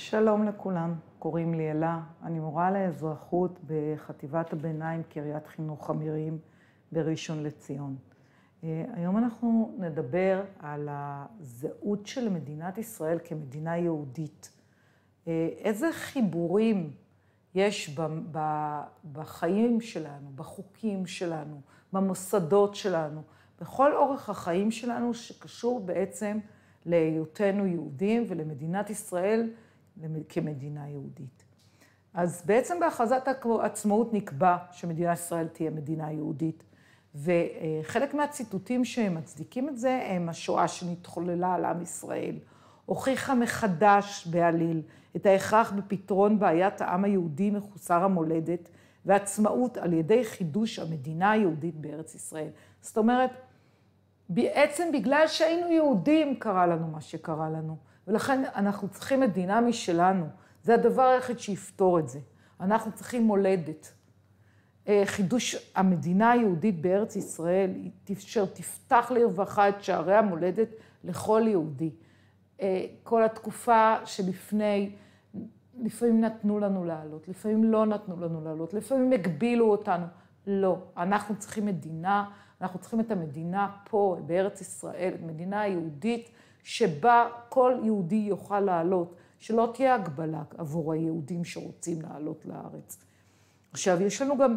שלום לכולם, קוראים לי אלה. אני מורה לאזרחות בחטיבת הביניים קריית חינוך חמירים בראשון לציון. אה, היום אנחנו נדבר על הזהות של מדינת ישראל כמדינה יהודית. אה, איזה חיבורים יש בחיים שלנו, בחוקים שלנו, במוסדות שלנו, בכל אורך החיים שלנו שקשור בעצם להיותנו יהודים ולמדינת ישראל. כמדינה יהודית. אז בעצם בהכרזת העצמאות נקבע שמדינת ישראל תהיה מדינה יהודית. וחלק מהציטוטים שמצדיקים את זה הם השואה שנתחוללה על עם ישראל, הוכיחה מחדש בעליל את ההכרח בפתרון בעיית העם היהודי מחוסר המולדת ועצמאות על ידי חידוש המדינה היהודית בארץ ישראל. זאת אומרת, בעצם בגלל שהיינו יהודים קרה לנו מה שקרה לנו. ולכן אנחנו צריכים את דינמי שלנו. זה הדבר היחיד שיפתור את זה. אנחנו צריכים מולדת. אה, חידוש המדינה היהודית בארץ ישראל, אשר תפתח לרווחה את שערי המולדת לכל יהודי. אה, כל התקופה שלפני, לפעמים נתנו לנו לעלות, לפעמים לא נתנו לנו לעלות, לפעמים הגבילו אותנו. לא, אנחנו צריכים מדינה, אנחנו צריכים את המדינה פה, בארץ ישראל, מדינה יהודית. שבה כל יהודי יוכל לעלות, שלא תהיה הגבלה עבור היהודים שרוצים לעלות לארץ. עכשיו, יש לנו גם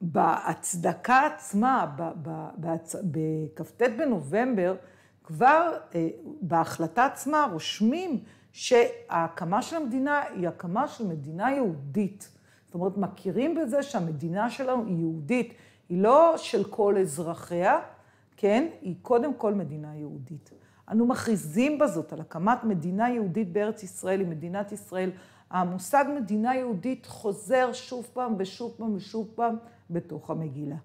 בהצדקה עצמה, בכ"ט בנובמבר, כבר אה, בהחלטה עצמה רושמים שההקמה של המדינה היא הקמה של מדינה יהודית. זאת אומרת, מכירים בזה שהמדינה שלנו היא יהודית, היא לא של כל אזרחיה, כן? היא קודם כל מדינה יהודית. אנו מכריזים בזאת על הקמת מדינה יהודית בארץ ישראל, עם מדינת ישראל. המושג מדינה יהודית חוזר שוב פעם ושוב פעם ושוב פעם בתוך המגילה.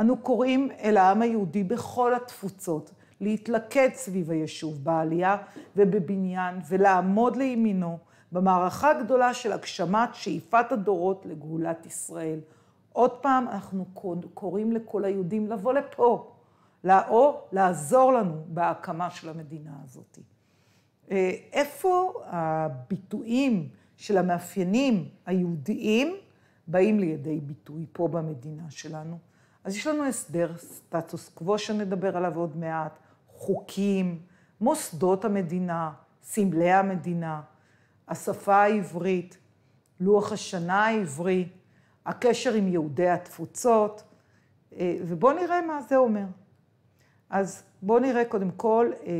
אנו קוראים אל העם היהודי בכל התפוצות להתלכד סביב היישוב בעלייה ובבניין ולעמוד לימינו במערכה הגדולה של הגשמת שאיפת הדורות לגאולת ישראל. עוד פעם, אנחנו קוראים לכל היהודים לבוא לפה. או לעזור לנו בהקמה של המדינה הזאת. אה, איפה הביטויים של המאפיינים היהודיים באים לידי ביטוי פה במדינה שלנו? אז יש לנו הסדר סטטוס קוו שנדבר עליו עוד מעט, חוקים, מוסדות המדינה, סמלי המדינה, השפה העברית, לוח השנה העברי, הקשר עם יהודי התפוצות, אה, ובואו נראה מה זה אומר. אז בואו נראה קודם כל אה,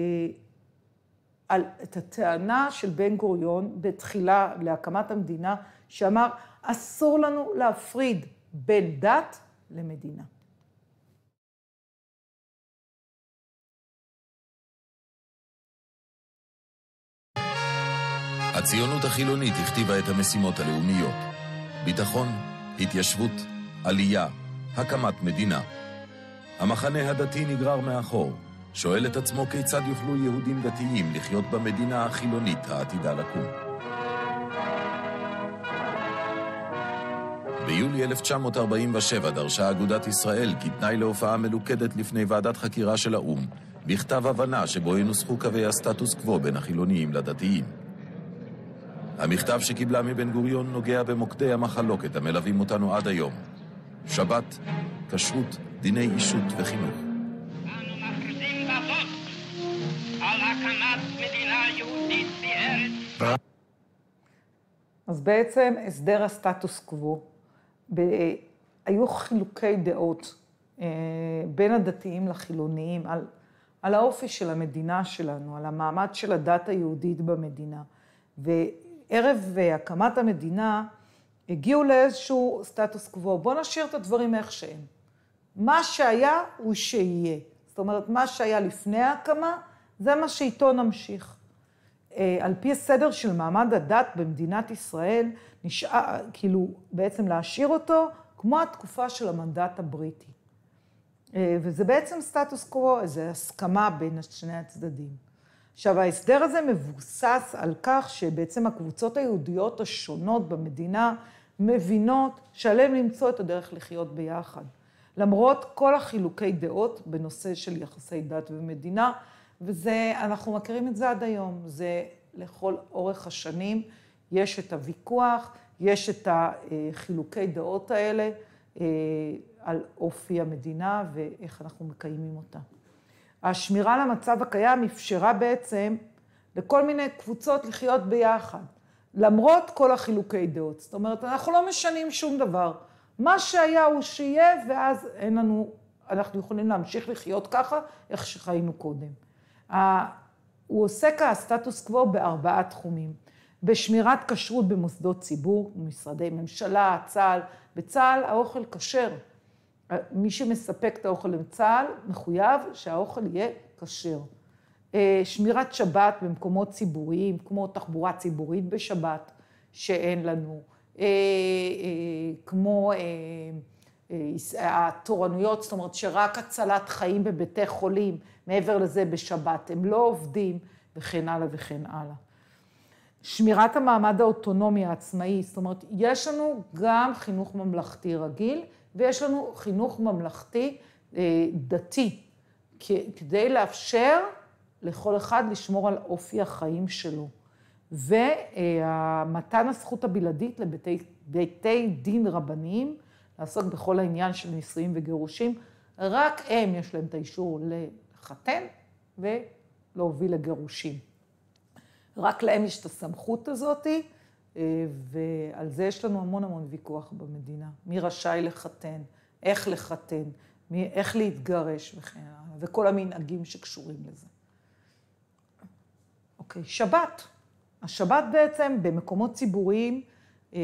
על, את הטענה של בן גוריון בתחילה להקמת המדינה, שאמר, אסור לנו להפריד בין דת למדינה. הציונות החילונית הכתיבה את המשימות הלאומיות. ביטחון, התיישבות, עלייה, הקמת מדינה. המחנה הדתי נגרר מאחור, שואל את עצמו כיצד יוכלו יהודים דתיים לחיות במדינה החילונית העתידה לקום. ביולי 1947 דרשה אגודת ישראל כתנאי להופעה מלוכדת לפני ועדת חקירה של האו"ם, בכתב הבנה שבו ינוסחו קווי הסטטוס קוו בין החילוניים לדתיים. המכתב שקיבלה מבן גוריון נוגע במוקדי המחלוקת המלווים אותנו עד היום. שבת, כשרות, דיני אישות וחינוך. אנו מכריזים בזאת על הקמת מדינה יהודית בארץ. אז בעצם הסדר הסטטוס קוו, ב... היו חילוקי דעות אה, בין הדתיים לחילוניים על, על האופי של המדינה שלנו, על המעמד של הדת היהודית במדינה. וערב הקמת המדינה הגיעו לאיזשהו סטטוס קוו, בואו נשאיר את הדברים איך שהם. מה שהיה הוא שיהיה. זאת אומרת, מה שהיה לפני ההקמה, זה מה שאיתו נמשיך. אה, על פי הסדר של מעמד הדת במדינת ישראל, נשאר, כאילו, בעצם להשאיר אותו כמו התקופה של המנדט הבריטי. אה, וזה בעצם סטטוס קוו, איזו הסכמה בין שני הצדדים. עכשיו, ההסדר הזה מבוסס על כך שבעצם הקבוצות היהודיות השונות במדינה מבינות שעליהן למצוא את הדרך לחיות ביחד. למרות כל החילוקי דעות בנושא של יחסי דת ומדינה, וזה, אנחנו מכירים את זה עד היום, זה לכל אורך השנים, יש את הוויכוח, יש את החילוקי דעות האלה אה, על אופי המדינה ואיך אנחנו מקיימים אותה. השמירה על המצב הקיים אפשרה בעצם לכל מיני קבוצות לחיות ביחד, למרות כל החילוקי דעות. זאת אומרת, אנחנו לא משנים שום דבר. מה שהיה הוא שיהיה, ואז אין לנו, אנחנו יכולים להמשיך לחיות ככה, איך שחיינו קודם. הוא עוסק הסטטוס קוו בארבעה תחומים. בשמירת כשרות במוסדות ציבור, משרדי ממשלה, צה"ל. בצה"ל האוכל כשר. מי שמספק את האוכל לצה"ל, מחויב שהאוכל יהיה כשר. אה, שמירת שבת במקומות ציבוריים, כמו תחבורה ציבורית בשבת, שאין לנו. אה, אה, כמו אה, התורנויות, זאת אומרת שרק הצלת חיים בבתי חולים, מעבר לזה בשבת, הם לא עובדים וכן הלאה וכן הלאה. שמירת המעמד האוטונומי העצמאי, זאת אומרת, יש לנו גם חינוך ממלכתי רגיל ויש לנו חינוך ממלכתי דתי, כדי לאפשר לכל אחד לשמור על אופי החיים שלו. זה מתן הזכות הבלעדית לביתי דין רבניים, לעסוק בכל העניין של נישואים וגירושים. רק הם יש להם את האישור לחתן ולהוביל לגירושים. רק להם יש את הסמכות הזאתי, אה, ועל זה יש לנו המון המון ויכוח במדינה. מי רשאי לחתן, איך לחתן, מי, איך להתגרש וכן הלאה, וכל המנהגים שקשורים לזה. אוקיי, שבת. השבת בעצם במקומות ציבוריים אה,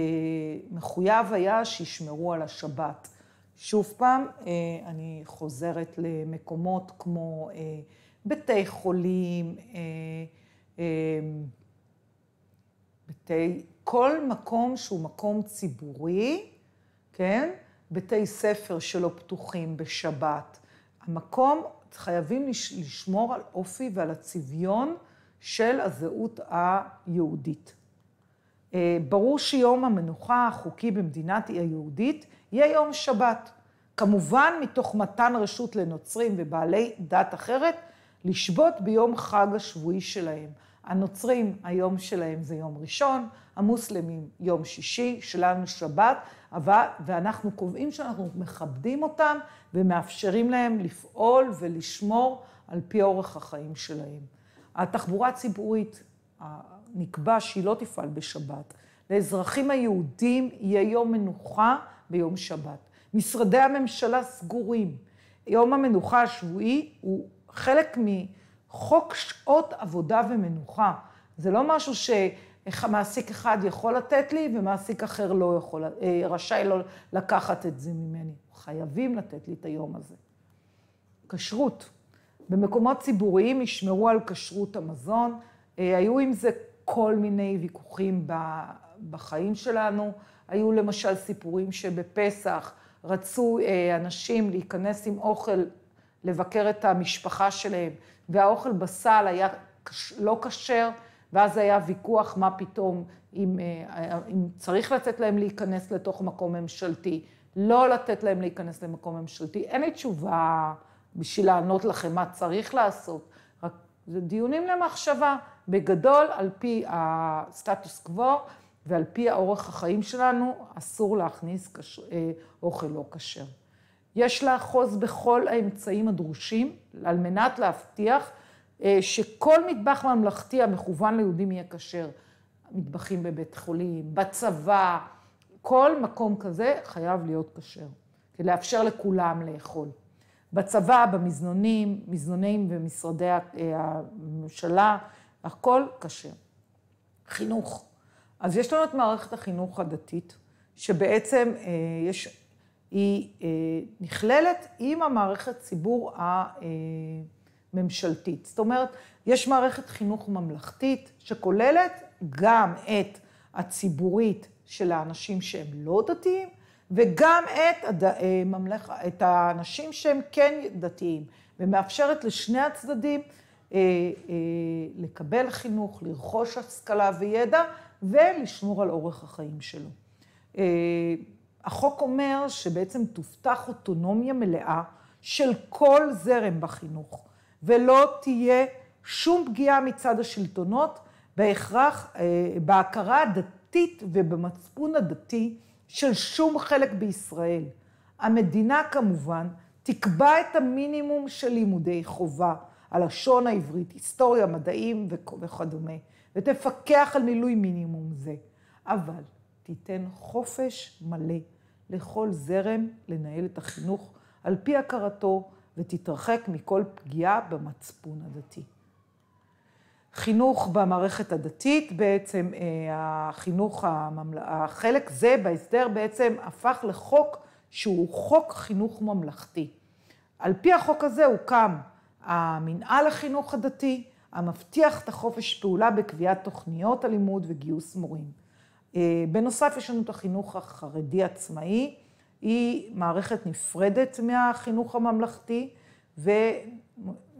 מחויב היה שישמרו על השבת. שוב פעם, אה, אני חוזרת למקומות כמו אה, בתי חולים, בתי, כל מקום שהוא מקום ציבורי, כן? בתי ספר שלא פתוחים בשבת. המקום, חייבים לשמור על אופי ועל הצביון של הזהות היהודית. אה, ברור שיום המנוחה החוקי במדינת היהודית יהיה יום שבת. כמובן, מתוך מתן רשות לנוצרים ובעלי דת אחרת, לשבות ביום חג השבועי שלהם. הנוצרים, היום שלהם זה יום ראשון, המוסלמים יום שישי, שלנו שבת, אבל, ואנחנו קובעים שאנחנו מכבדים אותם ומאפשרים להם לפעול ולשמור על פי אורח החיים שלהם. התחבורה הציבורית, נקבע שהיא לא תפעל בשבת. לאזרחים היהודים יהיה יום מנוחה ביום שבת. משרדי הממשלה סגורים. יום המנוחה השבועי הוא חלק מחוק שעות עבודה ומנוחה. זה לא משהו שמעסיק אחד יכול לתת לי ומעסיק אחר לא יכול, אה, רשאי לא לקחת את זה ממני. חייבים לתת לי את היום הזה. כשרות. במקומות ציבוריים ישמרו על כשרות המזון. אה, היו עם זה כל מיני ויכוחים בחיים שלנו. היו למשל סיפורים שבפסח רצו אה, אנשים להיכנס עם אוכל לבקר את המשפחה שלהם, והאוכל בסל היה לא כשר, ואז היה ויכוח מה פתאום, אם, אה, אם צריך לתת להם להיכנס לתוך מקום ממשלתי, לא לתת להם להיכנס למקום ממשלתי. אין לי תשובה בשביל לענות לכם מה צריך לעשות. רק זה דיונים למחשבה. בגדול, על פי הסטטוס קוו ועל פי האורך החיים שלנו, אסור להכניס קש... אה, אוכל לא כשר. יש לאחוז בכל האמצעים הדרושים על מנת להבטיח אה, שכל מטבח ממלכתי המכוון ליהודים יהיה כשר. מטבחים בבית חולים, בצבא, כל מקום כזה חייב להיות כשר, כדי לאפשר לכולם לאכול. בצבא, במזנונים, מזנונים ומשרדי אה, הממשלה, הכל כשר. חינוך. אז יש לנו את מערכת החינוך הדתית, שבעצם אה, יש, היא אה, נכללת עם המערכת ציבור הממשלתית. זאת אומרת, יש מערכת חינוך ממלכתית שכוללת גם את הציבורית של האנשים שהם לא דתיים, וגם את, הד... אה, ממלך... את האנשים שהם כן דתיים, ומאפשרת לשני הצדדים אה, אה, לקבל חינוך, לרכוש השכלה וידע, ולשמור על אורך החיים שלו. אה, החוק אומר שבעצם תובטח אוטונומיה מלאה של כל זרם בחינוך, ולא תהיה שום פגיעה מצד השלטונות בהכרח, אה, בהכרה הדתית ובמצפון הדתי של שום חלק בישראל. המדינה כמובן תקבע את המינימום של לימודי חובה, הלשון העברית, היסטוריה, מדעים וכדומה, ותפקח על מילוי מינימום זה, אבל תיתן חופש מלא לכל זרם לנהל את החינוך על פי הכרתו, ותתרחק מכל פגיעה במצפון הדתי. חינוך במערכת הדתית, בעצם אה, החינוך, הממל... החלק זה בהסדר בעצם הפך לחוק שהוא חוק חינוך ממלכתי. על פי החוק הזה הוקם המנהל החינוך הדתי, המבטיח את החופש פעולה בקביעת תוכניות הלימוד וגיוס מורים. אה, בנוסף, יש לנו את החינוך החרדי עצמאי, היא מערכת נפרדת מהחינוך הממלכתי, ו...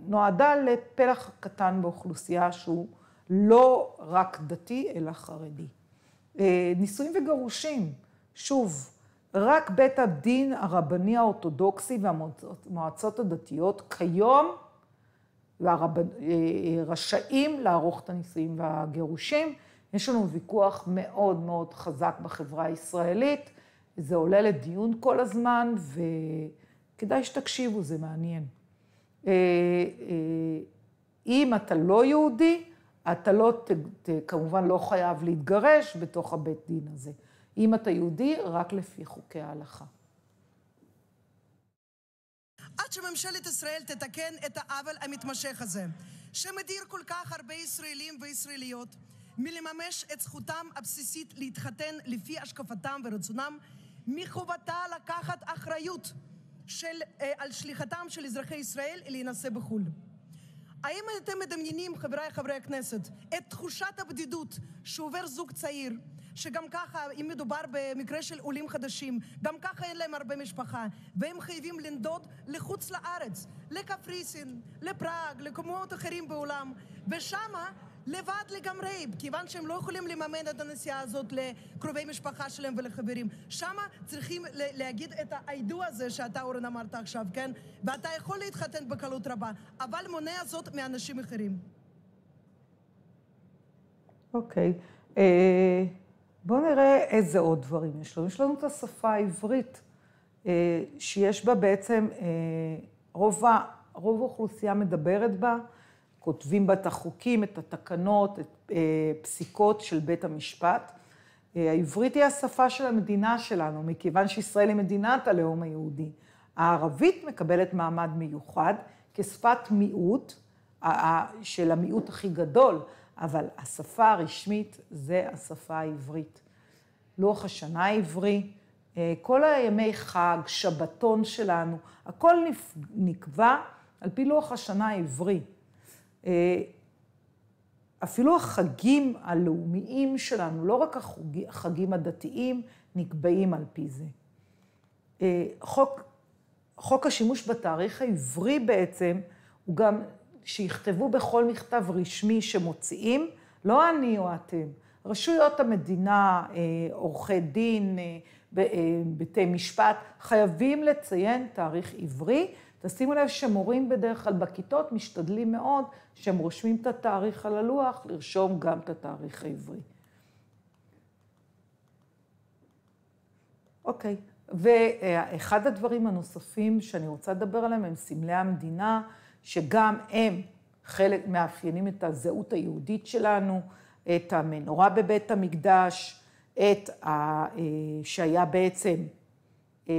נועדה לפלח קטן באוכלוסייה שהוא לא רק דתי, אלא חרדי. אה, נישואים וגירושים, שוב, רק בית הדין הרבני האורתודוקסי והמועצות הדתיות כיום והרב... אה, רשאים לערוך את הנישואים והגירושים. יש לנו ויכוח מאוד מאוד חזק בחברה הישראלית, זה עולה לדיון כל הזמן, וכדאי שתקשיבו, זה מעניין. אה, אה, אם אתה לא יהודי, אתה לא, ת, ת, כמובן לא חייב להתגרש בתוך הבית דין הזה. אם אתה יהודי, רק לפי חוקי ההלכה. עד שממשלת ישראל תתקן את העוול המתמשך הזה, שמדיר כל כך הרבה ישראלים וישראליות מלממש את זכותם הבסיסית להתחתן לפי השקפתם ורצונם, מחובתה לקחת אחריות אה, על שליחתם של אזרחי ישראל להינשא בחו"ל. האם אתם מדמיינים, חבריי חברי הכנסת, את תחושת הבדידות שעובר זוג צעיר, שגם ככה, אם מדובר במקרה של עולים חדשים, גם ככה אין להם הרבה משפחה, והם חייבים לנדוד לחוץ לארץ, לקפריסין, לפראג, לקומות אחרים בעולם, ושמה לבד לגמרי, כיוון שהם לא יכולים לממן את הנסיעה הזאת לקרובי משפחה שלהם ולחברים. שמה צריכים להגיד את ה-I הזה שאתה, אורן, אמרת עכשיו, כן? ואתה יכול להתחתן בקלות רבה, אבל מונע זאת מאנשים אחרים. אוקיי. Okay. אה, uh, בואו נראה איזה עוד דברים יש לנו. יש לנו את השפה העברית, uh, שיש בה בעצם, uh, רוב, ה, רוב האוכלוסייה מדברת בה. כותבים בה את החוקים, את התקנות, את אה, פסיקות של בית המשפט. אה, העברית היא השפה של המדינה שלנו, מכיוון שישראל היא מדינת הלאום היהודי. הערבית מקבלת מעמד מיוחד כשפת מיעוט, של המיעוט הכי גדול, אבל השפה הרשמית זה השפה העברית. לוח השנה העברי, אה, כל הימי חג, שבתון שלנו, הכל נקבע על פי לוח השנה העברי. אה, אפילו החגים הלאומיים שלנו, לא רק החגים הדתיים, נקבעים על פי זה. אה, חוק, חוק השימוש בתאריך העברי בעצם, הוא גם שיכתבו בכל מכתב רשמי שמוציאים, לא אני או אתם, רשויות המדינה, אה, עורכי דין, בתי משפט, חייבים לציין תאריך עברי, תשימו לב שמורים בדרך כלל בכיתות משתדלים מאוד, שהם רושמים את התאריך על הלוח, לרשום גם את התאריך העברי. אוקיי, ואחד הדברים הנוספים שאני רוצה לדבר עליהם הם סמלי המדינה, שגם הם חלק מאפיינים את הזהות היהודית שלנו, את המנורה בבית המקדש, את ה... אה, שהיה בעצם, אה, אה,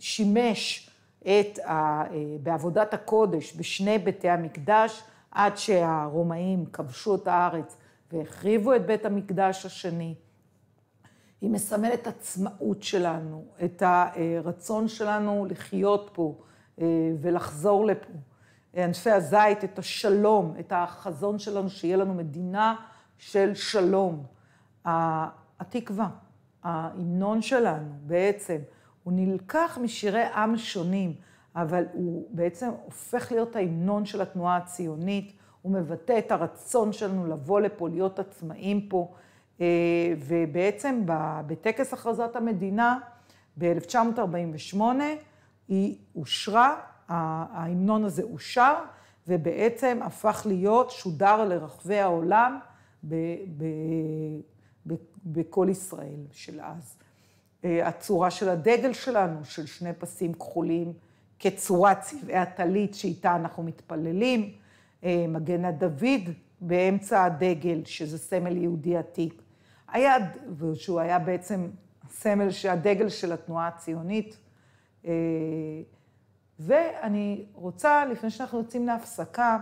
שימש את ה, אה, בעבודת הקודש בשני בתי המקדש, עד שהרומאים כבשו את הארץ והחריבו את בית המקדש השני. היא מסמלת עצמאות שלנו, את הרצון שלנו לחיות פה אה, ולחזור לפה. ענפי הזית, את השלום, את החזון שלנו שיהיה לנו מדינה של שלום. התקווה, ההמנון שלנו בעצם, הוא נלקח משירי עם שונים, אבל הוא בעצם הופך להיות ההמנון של התנועה הציונית, הוא מבטא את הרצון שלנו לבוא לפה, להיות עצמאים פה, אה, ובעצם בטקס הכרזת המדינה ב-1948 היא אושרה, ההמנון הזה אושר, ובעצם הפך להיות שודר לרחבי העולם בכל ישראל של אז. אה, הצורה של הדגל שלנו, של שני פסים כחולים, כצורת צבעי הטלית שאיתה אנחנו מתפללים, אה, מגן הדוד באמצע הדגל, שזה סמל יהודי עתיק. היד, שהוא היה בעצם סמל, הדגל של התנועה הציונית. אה, ואני רוצה, לפני שאנחנו יוצאים להפסקה,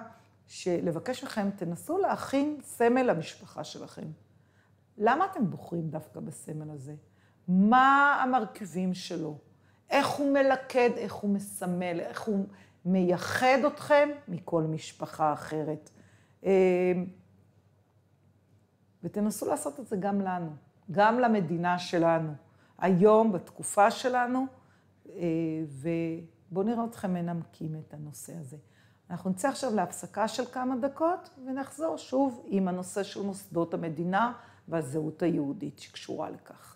לבקש מכם, תנסו להכין סמל למשפחה שלכם. למה אתם בוחרים דווקא בסמל הזה? מה המרכיבים שלו, איך הוא מלכד, איך הוא מסמל, איך הוא מייחד אתכם מכל משפחה אחרת. אה, ותנסו לעשות את זה גם לנו, גם למדינה שלנו, היום, בתקופה שלנו, אה, ובואו נראה אתכם מנמקים את הנושא הזה. אנחנו נצא עכשיו להפסקה של כמה דקות, ונחזור שוב עם הנושא של מוסדות המדינה והזהות היהודית שקשורה לכך.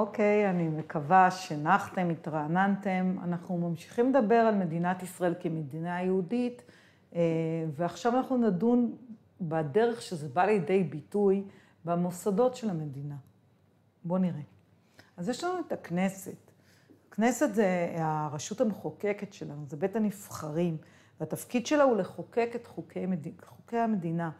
אוקיי, okay, אני מקווה שנחתם, התרעננתם. אנחנו ממשיכים לדבר על מדינת ישראל כמדינה יהודית, אה, ועכשיו אנחנו נדון בדרך שזה בא לידי ביטוי במוסדות של המדינה. בואו נראה. אז יש לנו את הכנסת. הכנסת זה הרשות המחוקקת שלנו, זה בית הנבחרים, והתפקיד שלה הוא לחוקק את חוקי, חוקי המדינה.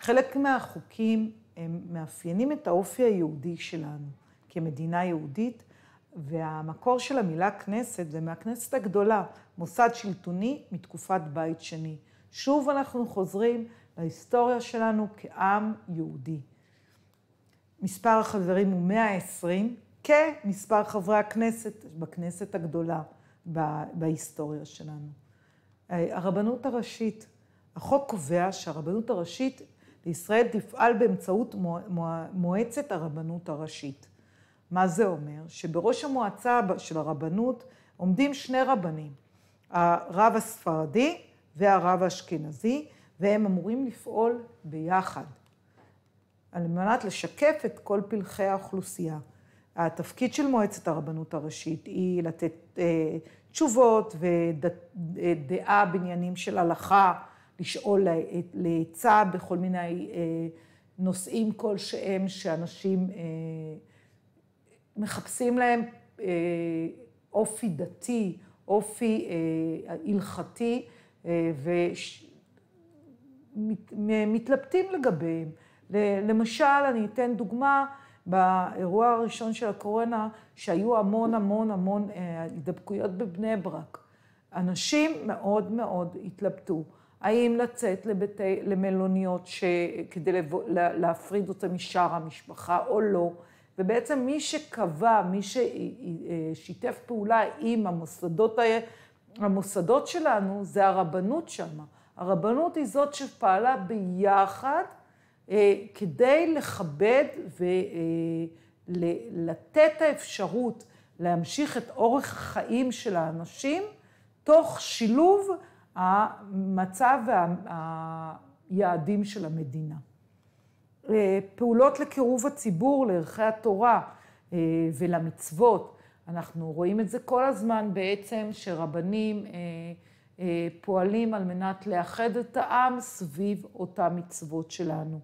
חלק מהחוקים הם מאפיינים את האופי היהודי שלנו. כמדינה יהודית, והמקור של המילה כנסת זה מהכנסת הגדולה, מוסד שלטוני מתקופת בית שני. שוב אנחנו חוזרים להיסטוריה שלנו כעם יהודי. מספר החברים הוא 120, כמספר חברי הכנסת בכנסת הגדולה בהיסטוריה שלנו. אה, הרבנות הראשית, החוק קובע שהרבנות הראשית לישראל תפעל באמצעות מועצת הרבנות הראשית. מה זה אומר? שבראש המועצה של הרבנות עומדים שני רבנים, הרב הספרדי והרב האשכנזי, והם אמורים לפעול ביחד, על מנת לשקף את כל פלחי האוכלוסייה. התפקיד של מועצת הרבנות הראשית היא לתת אה, תשובות ודעה אה, בעניינים של הלכה, לשאול לעצה בכל מיני אה, נושאים כלשהם שאנשים... אה, מחפשים להם אה, אופי דתי, אופי אה, הלכתי, אה, ומתלבטים ומת, לגביהם. למשל, אני אתן דוגמה, באירוע הראשון של הקורונה, שהיו המון המון המון אה, הידבקויות בבני ברק. אנשים מאוד מאוד התלבטו. האם לצאת לבתי, למלוניות ש... כדי לב... להפריד אותם משאר המשפחה או לא. ובעצם מי שקבע, מי ששיתף אה, אה, פעולה עם המוסדות, המוסדות שלנו, זה הרבנות שם. הרבנות היא זאת שפעלה ביחד אה, כדי לכבד ולתת האפשרות להמשיך את אורך החיים של האנשים, תוך שילוב המצב והיעדים של המדינה. אה, פעולות לקירוב הציבור לערכי התורה אה, ולמצוות. אנחנו רואים את זה כל הזמן בעצם, שרבנים אה, פועלים על מנת לאחד את העם סביב אותן מצוות שלנו.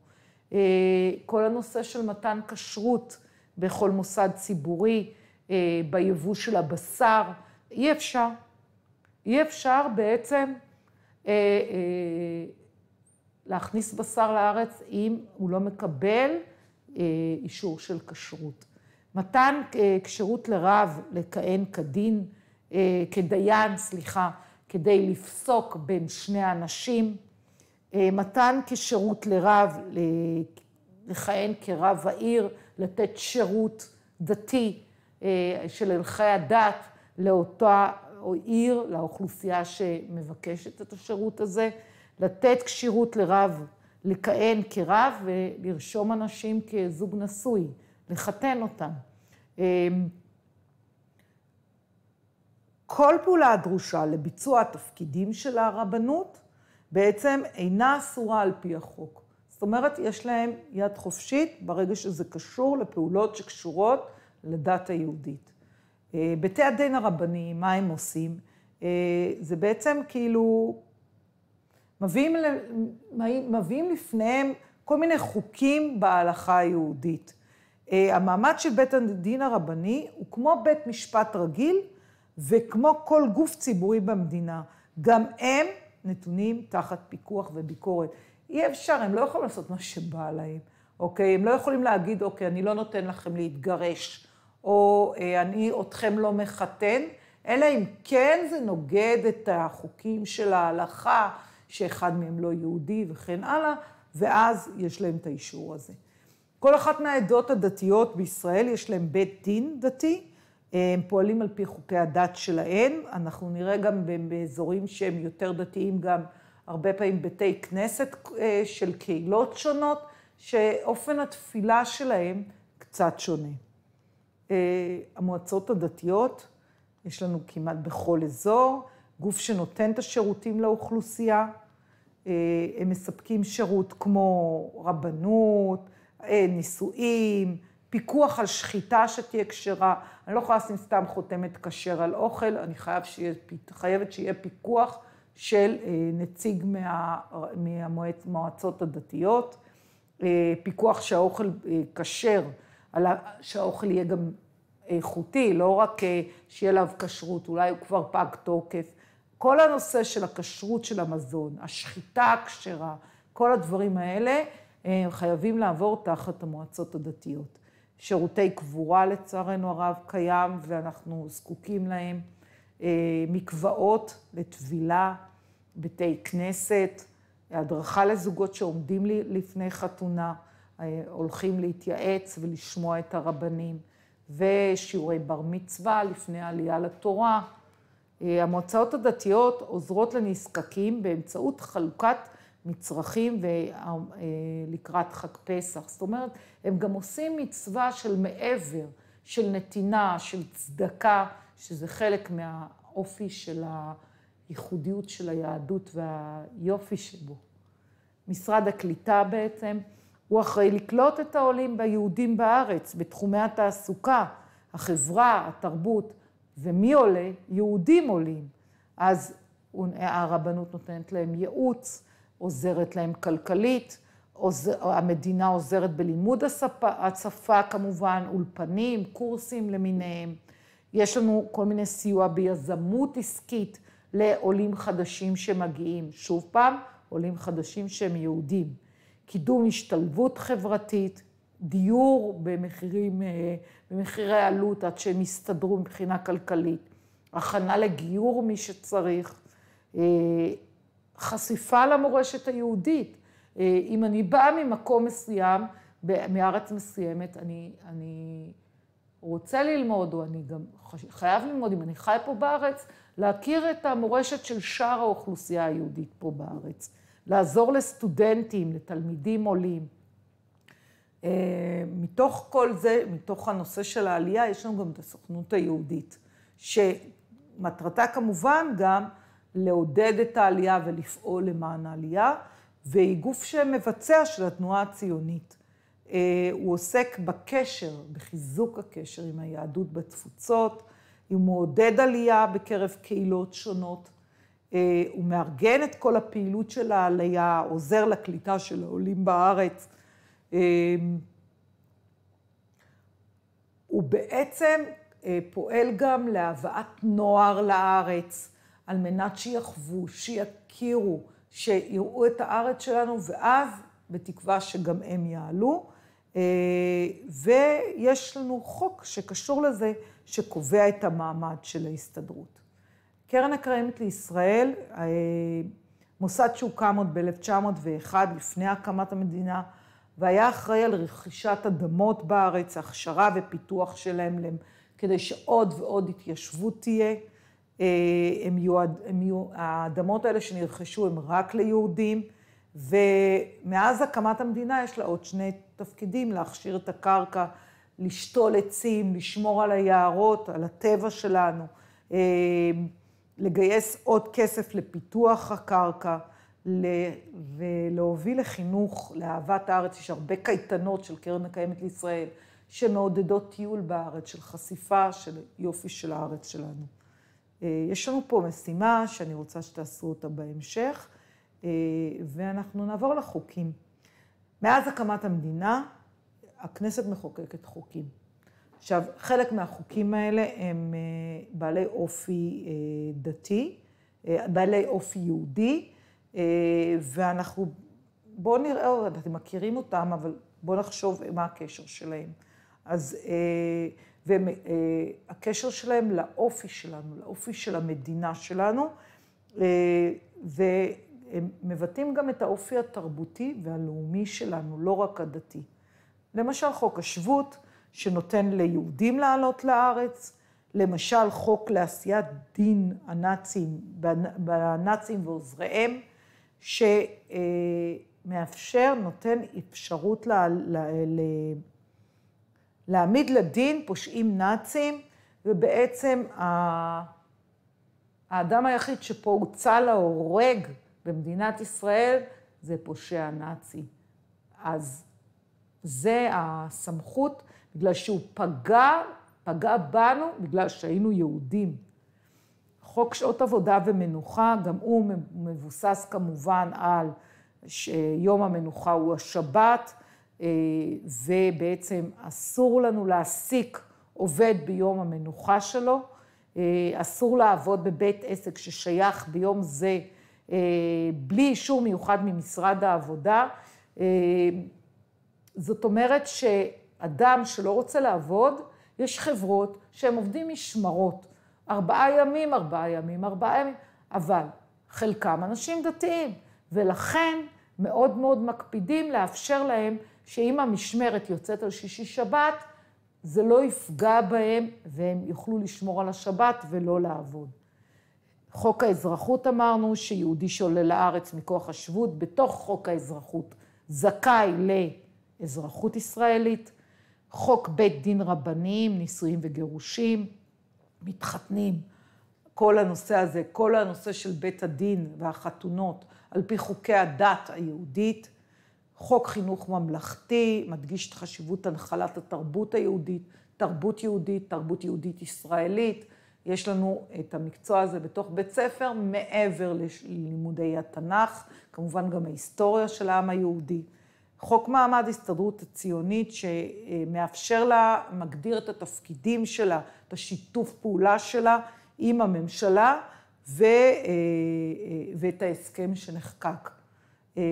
כל הנושא של מתן כשרות בכל מוסד ציבורי, ביבוא של הבשר, אי אפשר. אי אפשר בעצם להכניס בשר לארץ אם הוא לא מקבל אה, אישור של כשרות. מתן אה, כשרות לרב לכהן כדין, אה, כדיין, סליחה, כדי לפסוק בין שני אנשים, מתן כשירות לרב, לכהן כרב העיר, לתת שירות דתי של ערכי הדת לאותה עיר, לאוכלוסייה שמבקשת את השירות הזה. לתת כשירות לרב לכהן כרב ולרשום אנשים כזוג נשוי, לחתן אותם. אמ, כל פעולה הדרושה לביצוע התפקידים של הרבנות בעצם אינה אסורה על פי החוק. זאת אומרת, יש להם יד חופשית ברגע שזה קשור לפעולות שקשורות לדת היהודית. אה, בתי הדין הרבניים, מה הם עושים? אה, זה בעצם כאילו מביאים, מביאים לפניהם כל מיני חוקים בהלכה היהודית. אה, המעמד של בית הדין הרבני הוא כמו בית משפט רגיל וכמו כל גוף ציבורי במדינה. גם הם נתונים תחת פיקוח וביקורת. אי אפשר, הם לא יכולים לעשות מה שבא להם, אוקיי? הם לא יכולים להגיד, אוקיי, אני לא נותן לכם להתגרש, או אה, אני אתכם לא מחתן, אלא אם כן זה נוגד את החוקים של ההלכה, שאחד מהם לא יהודי וכן הלאה, ואז יש להם את האישור הזה. כל אחת מהעדות הדתיות בישראל יש להם בית דין דתי, הם פועלים על פי חוקי הדת שלהם, אנחנו נראה גם באזורים שהם יותר דתיים גם הרבה פעמים בתי כנסת אה, של קהילות שונות, שאופן התפילה שלהם קצת שונה. אה, המועצות הדתיות, יש לנו כמעט בכל אזור, גוף שנותן את השירותים לאוכלוסייה. אה, הם מספקים שירות כמו רבנות, אה, נישואים, פיקוח על שחיטה שתהיה כשרה. אני לא יכולה לשים סתם חותמת כשר על אוכל, אני חייב שיהיה, חייבת שיהיה פיקוח של אה, נציג מה, מהמועצות הדתיות, פיקוח שהאוכל כשר, שהאוכל יהיה גם איכותי, לא רק שיהיה עליו כשרות, אולי הוא כבר פג תוקף. כל הנושא של הכשרות של המזון, השחיטה הכשרה, כל הדברים האלה אה, הם חייבים לעבור תחת המועצות הדתיות. שירותי קבורה, לצערנו הרב, קיים ואנחנו זקוקים להם. אה, מקוואות לטבילה, בתי כנסת, הדרכה לזוגות שעומדים לפני חתונה, אה, הולכים להתייעץ ולשמוע את הרבנים, ושיעורי בר מצווה לפני העלייה לתורה. אה, המועצות הדתיות עוזרות לנזקקים באמצעות חלוקת מצרכים אה, לקראת חג פסח. זאת אומרת, הם גם עושים מצווה של מעבר, של נתינה, של צדקה, שזה חלק מהאופי של הייחודיות של היהדות והיופי שבו. משרד הקליטה בעצם, הוא אחראי לקלוט את העולים ביהודים בארץ, בתחומי התעסוקה, החברה, התרבות, ומי עולה? יהודים עולים. אז הרבנות נותנת להם ייעוץ, עוזרת להם כלכלית, עוזר, המדינה עוזרת בלימוד השפה, השפה כמובן, אולפנים, קורסים למיניהם. יש לנו כל מיני סיוע ביזמות עסקית לעולים חדשים שמגיעים. שוב פעם, עולים חדשים שהם יהודים. קידום השתלבות חברתית, דיור במחירים, אה, במחירי עלות עד שהם יסתדרו מבחינה כלכלית, הכנה לגיור מי שצריך, אה, חשיפה למורשת היהודית. אה, אם אני באה ממקום מסוים, מארץ מסוימת, אני, אני רוצה ללמוד, או אני גם חייב ללמוד, אם אני חי פה בארץ, להכיר את המורשת של שאר האוכלוסייה היהודית פה בארץ. לעזור לסטודנטים, לתלמידים עולים. אה, מתוך כל זה, מתוך הנושא של העלייה, יש לנו גם את הסוכנות היהודית, שמטרתה כמובן גם לעודד את העלייה ולפעול למען העלייה, והיא גוף שמבצע של התנועה הציונית. אה, הוא עוסק בקשר, בחיזוק הקשר עם היהדות בתפוצות, הוא מעודד עלייה בקרב קהילות שונות, אה, הוא מארגן את כל הפעילות של העלייה, עוזר לקליטה של העולים בארץ. אמ, הוא בעצם אה, פועל גם להבאת נוער לארץ, על מנת שיחוו, שיכירו, שיראו את הארץ שלנו, ואז, בתקווה שגם הם יעלו. אה, ויש לנו חוק שקשור לזה, שקובע את המעמד של ההסתדרות. קרן הקיימת לישראל, אה, מוסד שהוקם עוד ב-1901, לפני הקמת המדינה, והיה אחראי על רכישת אדמות בארץ, הכשרה ופיתוח שלהם, כדי שעוד ועוד התיישבות תהיה. אה, הם יהיו, הם יהיו, האדמות האלה שנרכשו הם רק ליהודים, ומאז הקמת המדינה יש לה עוד שני תפקידים, להכשיר את הקרקע, לשתול עצים, לשמור על היערות, על הטבע שלנו, אה, לגייס עוד כסף לפיתוח הקרקע. ולהוביל לחינוך, לאהבת הארץ. יש הרבה קייטנות של קרן הקיימת לישראל שמעודדות טיול בארץ, של חשיפה של יופי של הארץ שלנו. אה, יש לנו פה משימה שאני רוצה שתעשו אותה בהמשך, אה, ואנחנו נעבור לחוקים. מאז הקמת המדינה, הכנסת מחוקקת חוקים. עכשיו, חלק מהחוקים האלה הם אה, בעלי אופי דתי, בעלי אופי יהודי, אה, ואנחנו, בואו נראה, אתם מכירים אותם, אבל בואו נחשוב מה הקשר שלהם. אז אה, והקשר אה, שלהם לאופי שלנו, לאופי של המדינה שלנו, והם מבטאים גם את האופי התרבותי והלאומי שלנו, לא רק הדתי. למשל חוק השבות, שנותן ליהודים לעלות לארץ, למשל חוק לעשיית דין הנאצים, בנאצים ועוזריהם, שמאפשר, נותן אפשרות לה, לה, לה, להעמיד לדין פושעים נאצים, ובעצם האדם היחיד שפה הוצא להורג במדינת ישראל זה פושע נאצי. אז זה הסמכות, בגלל שהוא פגע, פגע בנו בגלל שהיינו יהודים. חוק שעות עבודה ומנוחה, גם הוא מבוסס כמובן על שיום המנוחה הוא השבת, אה, ובעצם אסור לנו להעסיק עובד ביום המנוחה שלו, אה, אסור לעבוד בבית עסק ששייך ביום זה אה, בלי אישור מיוחד ממשרד העבודה. זאת אומרת שאדם שלא רוצה לעבוד, יש חברות שהם עובדים משמרות. ארבעה ימים, ארבעה ימים, ארבעה ימים, אבל חלקם אנשים דתיים, ולכן מאוד מאוד מקפידים לאפשר להם שאם המשמרת יוצאת על שישי שבת, זה לא יפגע בהם והם יוכלו לשמור על השבת ולא לעבוד. חוק האזרחות אמרנו שיהודי שעולה לארץ מכוח השבות, בתוך חוק האזרחות זכאי לאזרחות ישראלית. חוק בית דין רבניים, נישואים וגירושים, מתחתנים. כל הנושא הזה, כל הנושא של בית הדין והחתונות, על פי חוקי הדת היהודית, חוק חינוך ממלכתי, מדגיש את חשיבות הנחלת התרבות היהודית, תרבות יהודית, תרבות יהודית ישראלית. יש לנו את המקצוע הזה בתוך בית ספר, מעבר ללימודי התנ"ך, כמובן גם ההיסטוריה של העם היהודי. חוק מעמד ההסתדרות הציונית שמאפשר לה, מגדיר את התפקידים שלה, את השיתוף פעולה שלה עם הממשלה ו, אה, אה, ואת ההסכם שנחקק. אה,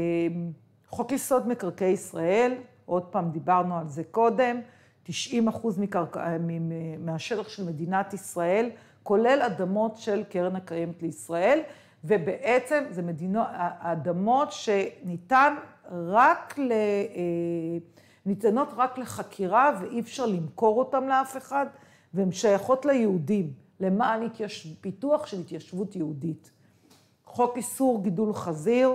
חוק יסוד מקרקעי ישראל, עוד פעם דיברנו על זה קודם, 90 אחוז מקרקע, מהשטח של מדינת ישראל, כולל אדמות של קרן הקיימת לישראל, ובעצם זה מדינות, אדמות שניתן רק ל... אה, ניתנות רק לחקירה ואי אפשר למכור אותן לאף אחד, והן שייכות ליהודים, למען התייש... פיתוח של התיישבות יהודית. חוק איסור גידול חזיר,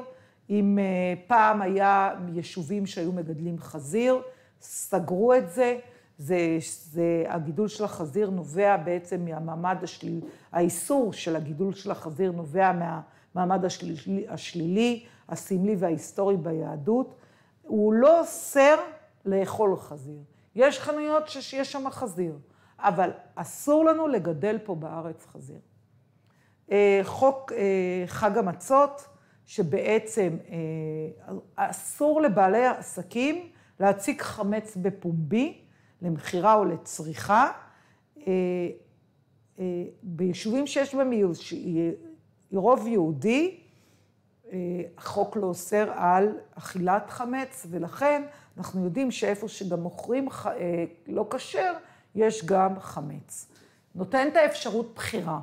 אם אה, פעם היה יישובים שהיו מגדלים חזיר, סגרו את זה. זה, זה, הגידול של החזיר נובע בעצם מהמעמד השלילי, האיסור של הגידול של החזיר נובע מהמעמד השלילי, השלילי הסמלי וההיסטורי ביהדות, הוא לא אוסר לאכול חזיר. יש חנויות שיש שם חזיר, אבל אסור לנו לגדל פה בארץ חזיר. אה, חוק אה, חג המצות, שבעצם אה, אסור לבעלי עסקים להציג חמץ בפומבי, למכירה או לצריכה. ביישובים שיש בהם רוב יהודי, החוק לא אוסר על אכילת חמץ, ולכן אנחנו יודעים שאיפה שגם מוכרים אה, לא כשר, יש גם חמץ. נותן את האפשרות בחירה.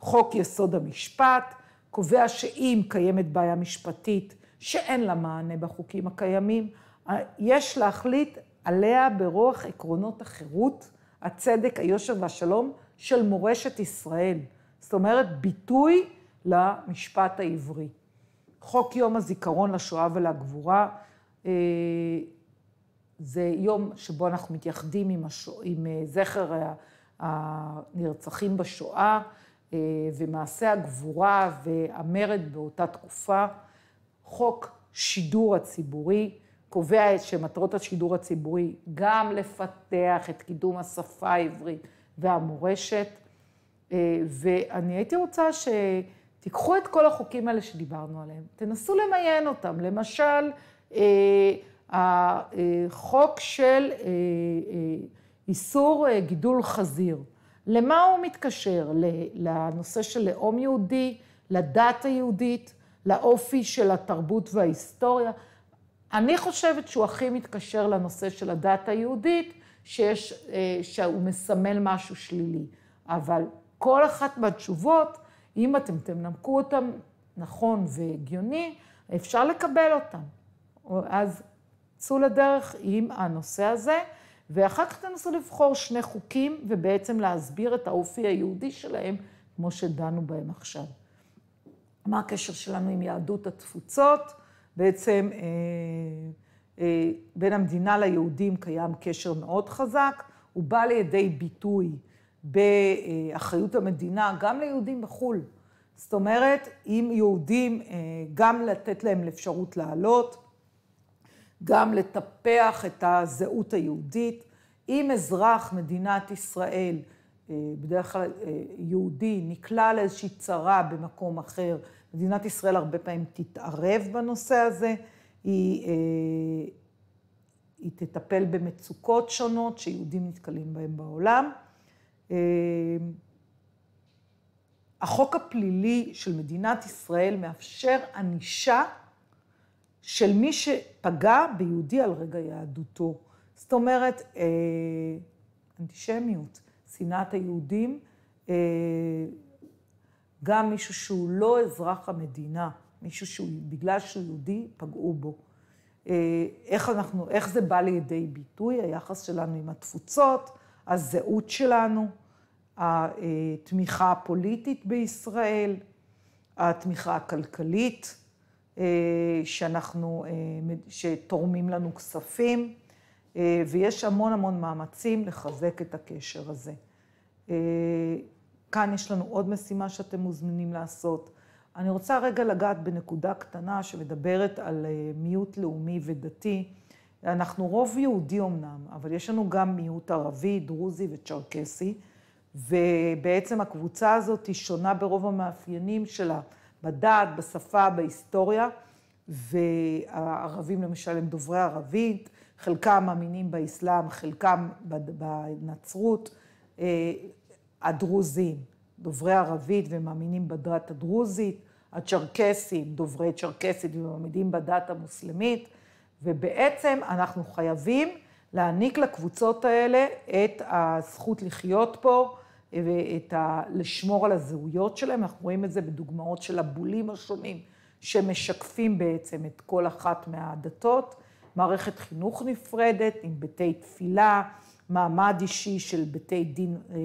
חוק יסוד המשפט קובע שאם קיימת בעיה משפטית שאין לה מענה בחוקים הקיימים, אה, יש להחליט עליה ברוח עקרונות החירות, הצדק, היושר והשלום של מורשת ישראל. זאת אומרת, ביטוי למשפט העברי. חוק יום הזיכרון לשואה ולגבורה אה, זה יום שבו אנחנו מתייחדים עם, השו... עם אה, זכר הנרצחים בשואה אה, ומעשה הגבורה והמרד באותה תקופה. חוק שידור הציבורי קובע שמטרות השידור הציבורי גם לפתח את קידום השפה העברית והמורשת, ואני הייתי רוצה ש... תיקחו את כל החוקים האלה שדיברנו עליהם, תנסו למיין אותם. למשל, אה, החוק אה, של אה, אה, איסור אה, גידול חזיר. למה הוא מתקשר? לנושא של לאום יהודי, לדת היהודית, לאופי של התרבות וההיסטוריה. אני חושבת שהוא הכי מתקשר לנושא של הדת היהודית, שיש, אה, שהוא מסמל משהו שלילי. אבל כל אחת מהתשובות אם אתם תנמקו אותם נכון והגיוני, אפשר לקבל אותם. אז צאו לדרך עם הנושא הזה, ואחר כך תנסו לבחור שני חוקים ובעצם להסביר את האופי היהודי שלהם, כמו שדנו בהם עכשיו. מה הקשר שלנו עם יהדות התפוצות? בעצם אה, אה, בין המדינה ליהודים קיים קשר מאוד חזק, הוא בא לידי ביטוי באחריות המדינה, גם ליהודים בחו"ל. זאת אומרת, אם יהודים, אה, גם לתת להם אפשרות לעלות, גם לטפח את הזהות היהודית. אם אזרח מדינת ישראל, אה, בדרך כלל אה, יהודי, נקלע לאיזושהי צרה במקום אחר, מדינת ישראל הרבה פעמים תתערב בנושא הזה, היא, היא תטפל במצוקות שונות שיהודים נתקלים בהן בעולם. אמ, החוק הפלילי של מדינת ישראל מאפשר ענישה של מי שפגע ביהודי על רגע יהדותו. זאת אומרת, אה, אנטישמיות, שנאת היהודים, אה, גם מישהו שהוא לא אזרח המדינה, מישהו שהוא, בגלל שהוא יהודי, פגעו בו. אה, איך אנחנו, איך זה בא לידי ביטוי, היחס שלנו עם התפוצות, הזהות שלנו, התמיכה הפוליטית בישראל, התמיכה הכלכלית, אה, שאנחנו, אה, שתורמים לנו כספים, אה, ויש המון המון מאמצים לחזק את הקשר הזה. כאן יש לנו עוד משימה שאתם מוזמנים לעשות. אני רוצה רגע לגעת בנקודה קטנה שמדברת על מיעוט לאומי ודתי. אנחנו רוב יהודי אמנם, אבל יש לנו גם מיעוט ערבי, דרוזי וצ'רקסי, ובעצם הקבוצה הזאת היא שונה ברוב המאפיינים שלה, בדת, בשפה, בהיסטוריה, והערבים למשל הם דוברי ערבית, חלקם מאמינים באסלאם, חלקם בנצרות, אה, הדרוזים, דוברי ערבית ומאמינים בדת הדרוזית, הצ'רקסים, דוברי צ'רקסית ומאמינים בדת המוסלמית, ובעצם אנחנו חייבים להעניק לקבוצות האלה את הזכות לחיות פה אה, ואת ה... לשמור על הזהויות שלהם. אנחנו רואים את זה בדוגמאות של הבולים השונים, שמשקפים בעצם את כל אחת מהדתות. מערכת חינוך נפרדת עם בתי תפילה, מעמד אישי של בתי דין, אה,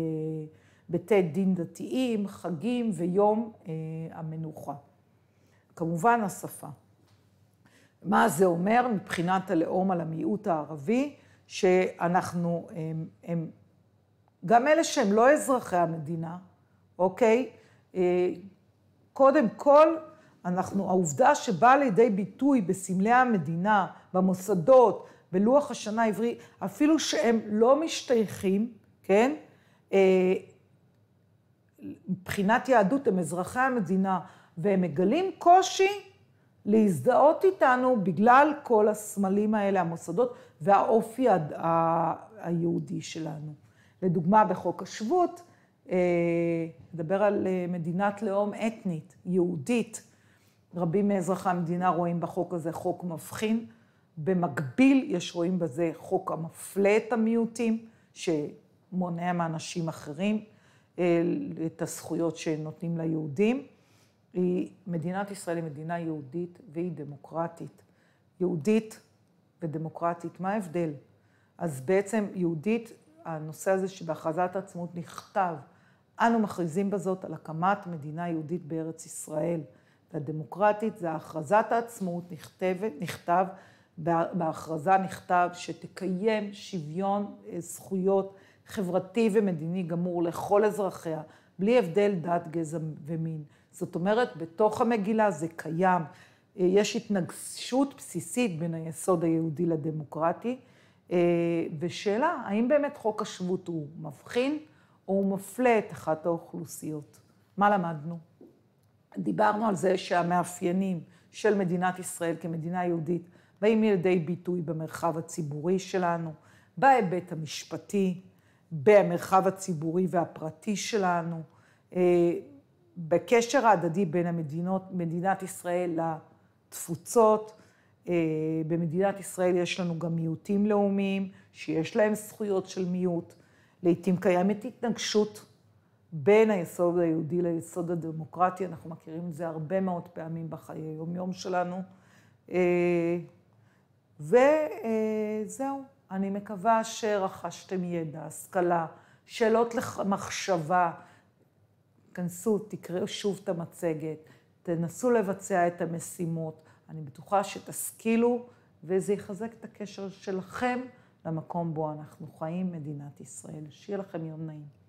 בתי דין דתיים, חגים ויום אה, המנוחה. כמובן השפה. מה זה אומר מבחינת הלאום על המיעוט הערבי, שאנחנו, הם, הם, גם אלה שהם לא אזרחי המדינה, אוקיי? אה, קודם כל, אנחנו, העובדה שבאה לידי ביטוי בסמלי המדינה, במוסדות, בלוח השנה העברי, אפילו שהם לא משתייכים, כן? אה, מבחינת יהדות הם אזרחי המדינה, והם מגלים קושי להזדהות איתנו בגלל כל הסמלים האלה, המוסדות והאופי היהודי שלנו. לדוגמה, בחוק השבות, אה, נדבר על אה, מדינת לאום אתנית, יהודית. רבים מאזרחי המדינה רואים בחוק הזה חוק מבחין. במקביל, יש רואים בזה חוק המפלה את המיעוטים, שמונע מאנשים אחרים אה, את הזכויות שנותנים ליהודים. היא, מדינת ישראל היא מדינה יהודית והיא דמוקרטית. יהודית ודמוקרטית, מה ההבדל? אז בעצם יהודית, הנושא הזה שבהכרזת העצמאות נכתב, אנו מכריזים בזאת על הקמת מדינה יהודית בארץ ישראל. והדמוקרטית זה הכרזת העצמאות נכתבת, נכתב, בהכרזה נכתב שתקיים שוויון אה, זכויות חברתי ומדיני גמור לכל אזרחיה, בלי הבדל דת, גזע ומין. זאת אומרת, בתוך המגילה זה קיים. אה, יש התנגשות בסיסית בין היסוד היהודי לדמוקרטי, אה, ושאלה, האם באמת חוק השבות הוא מבחין או הוא מפלה את אחת האוכלוסיות? מה למדנו? דיברנו על זה שהמאפיינים של מדינת ישראל כמדינה יהודית באים לידי ביטוי במרחב הציבורי שלנו, בהיבט המשפטי, במרחב הציבורי והפרטי שלנו, אה, בקשר ההדדי בין המדינות, מדינת ישראל לתפוצות. אה, במדינת ישראל יש לנו גם מיעוטים לאומיים, שיש להם זכויות של מיעוט. לעתים קיימת התנגשות בין היסוד היהודי ליסוד הדמוקרטי, אנחנו מכירים את זה הרבה מאוד פעמים בחיי היום-יום שלנו. אה, וזהו, אה, אני מקווה שרכשתם ידע, השכלה, שאלות למחשבה. לח... כנסו, תקראו שוב את המצגת, תנסו לבצע את המשימות. אני בטוחה שתשכילו, וזה יחזק את הקשר שלכם למקום בו אנחנו חיים, מדינת ישראל. שיהיה לכם יום נעים.